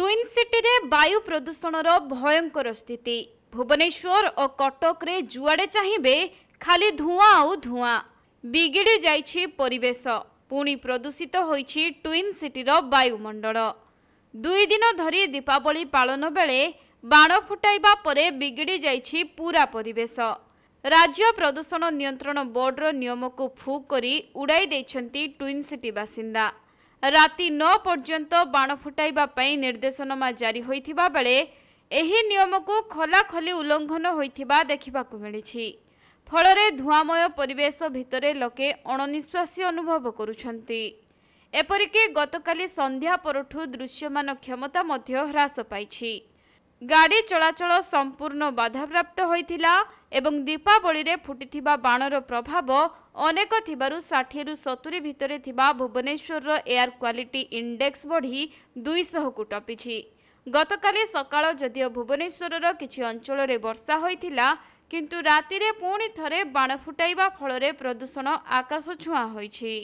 twin ସିଟିରେ ବାୟୁ ପ୍ରଦୂଷଣର ଭୟଙ୍କର ସ୍ଥିତି ଭୁବନେଶ୍ୱର ଓ କଟକରେ ଯୁଆଡ଼େ ଚାହିଁବେ ଖାଲି ଧୂଆଁ ଆଉ ଧୂଆଁ ବିଗିଡ଼ି ଯାଇଛି ପରିବେଶ ପୁଣି ପ୍ରଦୂଷିତ ହୋଇଛି ଟ୍ୱିନ୍ ସିଟିର ବାୟୁମଣ୍ଡଳ ଦୁଇ ଦିନ ଧରି ଦୀପାବଳି ପାଳନ ବେଳେ ବାଣ ଫୁଟାଇବା ପରେ ବିଗିଡ଼ି ଯାଇଛି ପୁରା ପରିବେଶ ରାଜ୍ୟ ପ୍ରଦୂଷଣ ନିୟନ୍ତ୍ରଣ ବୋର୍ଡର ନିୟମକୁ ଫୁକ୍ କରି ଉଡ଼ାଇ ଦେଇଛନ୍ତି ଟ୍ୱିନ୍ ସିଟି ବାସିନ୍ଦା ରାତି ନଅ ପର୍ଯ୍ୟନ୍ତ ବାଣ ଫୁଟାଇବା ପାଇଁ ନିର୍ଦ୍ଦେଶନାମା ଜାରି ହୋଇଥିବା ବେଳେ ଏହି ନିୟମକୁ ଖୋଲାଖୋଲି ଉଲ୍ଲଂଘନ ହୋଇଥିବା ଦେଖିବାକୁ ମିଳିଛି ଫଳରେ ଧୂଆଁମୟ ପରିବେଶ ଭିତରେ ଲୋକେ ଅଣନିଶ୍ୱାସୀ ଅନୁଭବ କରୁଛନ୍ତି ଏପରିକି ଗତକାଲି ସନ୍ଧ୍ୟା ପରଠୁ ଦୃଶ୍ୟମାନ କ୍ଷମତା ମଧ୍ୟ ହ୍ରାସ ପାଇଛି ଗାଡ଼ି ଚଳାଚଳ ସମ୍ପୂର୍ଣ୍ଣ ବାଧାପ୍ରାପ୍ତ ହୋଇଥିଲା ଏବଂ ଦୀପାବଳିରେ ଫୁଟିଥିବା ବାଣର ପ୍ରଭାବ ଅନେକ ଥିବାରୁ ଷାଠିଏରୁ ସତୁରୀ ଭିତରେ ଥିବା ଭୁବନେଶ୍ୱରର ଏୟାର କ୍ୱାଲିଟି ଇଣ୍ଡେକ୍ସ ବଢ଼ି ଦୁଇଶହକୁ ଟପିଛି ଗତକାଲି ସକାଳ ଯଦିଓ ଭୁବନେଶ୍ୱରର କିଛି ଅଞ୍ଚଳରେ ବର୍ଷା ହୋଇଥିଲା କିନ୍ତୁ ରାତିରେ ପୁଣି ଥରେ ବାଣ ଫୁଟାଇବା ଫଳରେ ପ୍ରଦୂଷଣ ଆକାଶ ଛୁଆଁ ହୋଇଛି